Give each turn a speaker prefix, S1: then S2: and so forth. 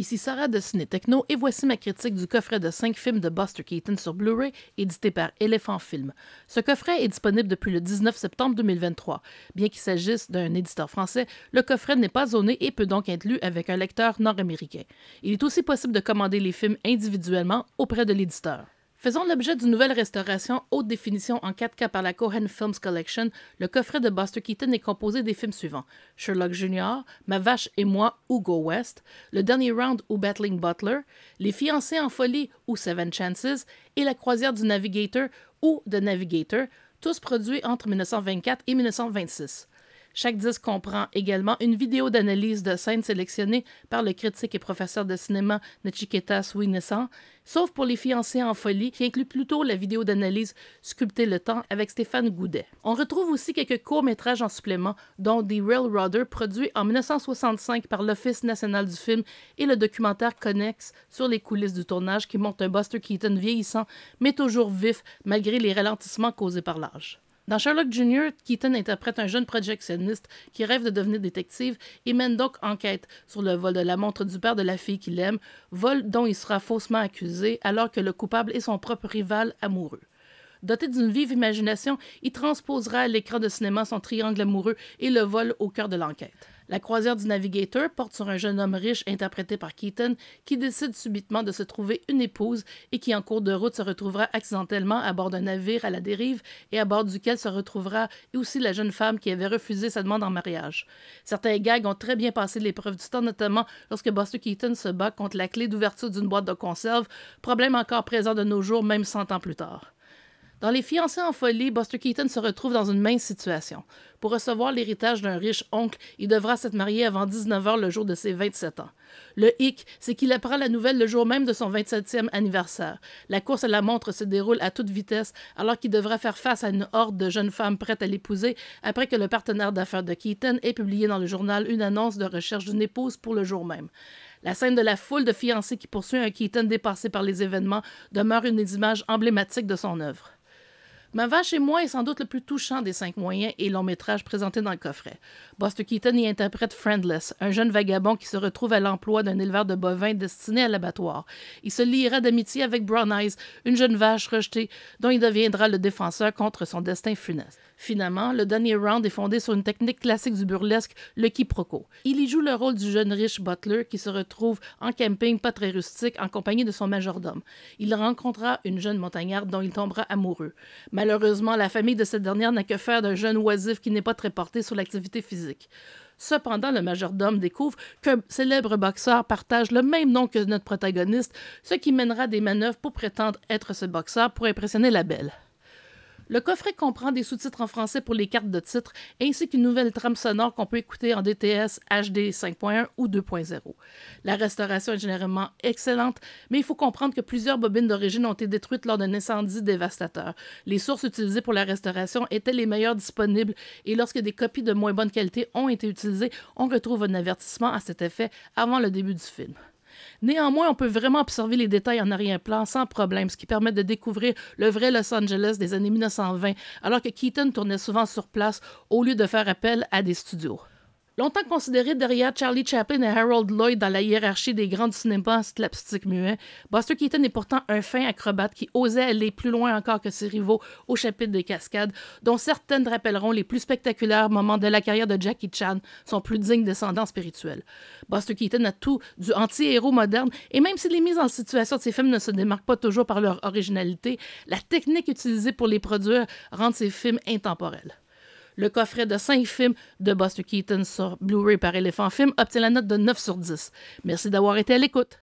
S1: Ici Sarah de Ciné Techno et voici ma critique du coffret de 5 films de Buster Keaton sur Blu-ray édité par Elephant Film. Ce coffret est disponible depuis le 19 septembre 2023. Bien qu'il s'agisse d'un éditeur français, le coffret n'est pas zoné et peut donc être lu avec un lecteur nord-américain. Il est aussi possible de commander les films individuellement auprès de l'éditeur faisant l'objet d'une nouvelle restauration haute définition en 4K par la Cohen Films Collection, le coffret de Buster Keaton est composé des films suivants Sherlock Jr., Ma vache et moi, Go West, Le dernier round ou Battling Butler, Les fiancés en folie ou Seven Chances et La croisière du Navigator ou The Navigator, tous produits entre 1924 et 1926. Chaque disque comprend également une vidéo d'analyse de scènes sélectionnées par le critique et professeur de cinéma Nachiketa Swinesan, sauf pour Les fiancés en folie, qui inclut plutôt la vidéo d'analyse Sculpter le temps avec Stéphane Goudet. On retrouve aussi quelques courts-métrages en supplément, dont The Railroader, produit en 1965 par l'Office national du film, et le documentaire Connex sur les coulisses du tournage qui montre un Buster Keaton vieillissant, mais toujours vif malgré les ralentissements causés par l'âge. Dans Sherlock Jr., Keaton interprète un jeune projectionniste qui rêve de devenir détective et mène donc enquête sur le vol de la montre du père de la fille qu'il aime, vol dont il sera faussement accusé alors que le coupable est son propre rival amoureux. Doté d'une vive imagination, il transposera à l'écran de cinéma son triangle amoureux et le vol au cœur de l'enquête. La croisière du navigateur porte sur un jeune homme riche interprété par Keaton qui décide subitement de se trouver une épouse et qui en cours de route se retrouvera accidentellement à bord d'un navire à la dérive et à bord duquel se retrouvera aussi la jeune femme qui avait refusé sa demande en mariage. Certains gags ont très bien passé l'épreuve du temps, notamment lorsque Buster Keaton se bat contre la clé d'ouverture d'une boîte de conserve, problème encore présent de nos jours même 100 ans plus tard. Dans Les fiancés en folie, Buster Keaton se retrouve dans une mince situation. Pour recevoir l'héritage d'un riche oncle, il devra s'être marié avant 19 h le jour de ses 27 ans. Le hic, c'est qu'il apprend la nouvelle le jour même de son 27e anniversaire. La course à la montre se déroule à toute vitesse alors qu'il devra faire face à une horde de jeunes femmes prêtes à l'épouser après que le partenaire d'affaires de Keaton ait publié dans le journal une annonce de recherche d'une épouse pour le jour même. La scène de la foule de fiancés qui poursuit un Keaton dépassé par les événements demeure une des images emblématiques de son œuvre. Ma vache et moi est sans doute le plus touchant des cinq moyens et longs métrages présentés dans le coffret. Buster Keaton y interprète Friendless, un jeune vagabond qui se retrouve à l'emploi d'un éleveur de bovins destiné à l'abattoir. Il se liera d'amitié avec Brown Eyes, une jeune vache rejetée dont il deviendra le défenseur contre son destin funeste. Finalement, le dernier round est fondé sur une technique classique du burlesque, le quiproquo. Il y joue le rôle du jeune riche butler qui se retrouve en camping pas très rustique en compagnie de son majordome. Il rencontrera une jeune montagnarde dont il tombera amoureux. Malheureusement, la famille de cette dernière n'a que faire d'un jeune oisif qui n'est pas très porté sur l'activité physique. Cependant, le majordome découvre qu'un célèbre boxeur partage le même nom que notre protagoniste, ce qui mènera des manœuvres pour prétendre être ce boxeur pour impressionner la belle. Le coffret comprend des sous-titres en français pour les cartes de titres ainsi qu'une nouvelle trame sonore qu'on peut écouter en DTS HD 5.1 ou 2.0. La restauration est généralement excellente, mais il faut comprendre que plusieurs bobines d'origine ont été détruites lors d'un incendie dévastateur. Les sources utilisées pour la restauration étaient les meilleures disponibles et lorsque des copies de moins bonne qualité ont été utilisées, on retrouve un avertissement à cet effet avant le début du film. Néanmoins, on peut vraiment observer les détails en arrière-plan sans problème, ce qui permet de découvrir le vrai Los Angeles des années 1920, alors que Keaton tournait souvent sur place au lieu de faire appel à des studios. Longtemps considéré derrière Charlie Chaplin et Harold Lloyd dans la hiérarchie des grands du cinéma slapstick muet, Buster Keaton est pourtant un fin acrobate qui osait aller plus loin encore que ses rivaux au chapitre des cascades, dont certaines rappelleront les plus spectaculaires moments de la carrière de Jackie Chan, son plus digne descendant spirituel. Buster Keaton a tout du anti-héros moderne, et même si les mises en situation de ses films ne se démarquent pas toujours par leur originalité, la technique utilisée pour les produire rend ses films intemporels le coffret de 5 films de Buster Keaton sur Blu-ray par Elephant Film obtient la note de 9 sur 10. Merci d'avoir été à l'écoute.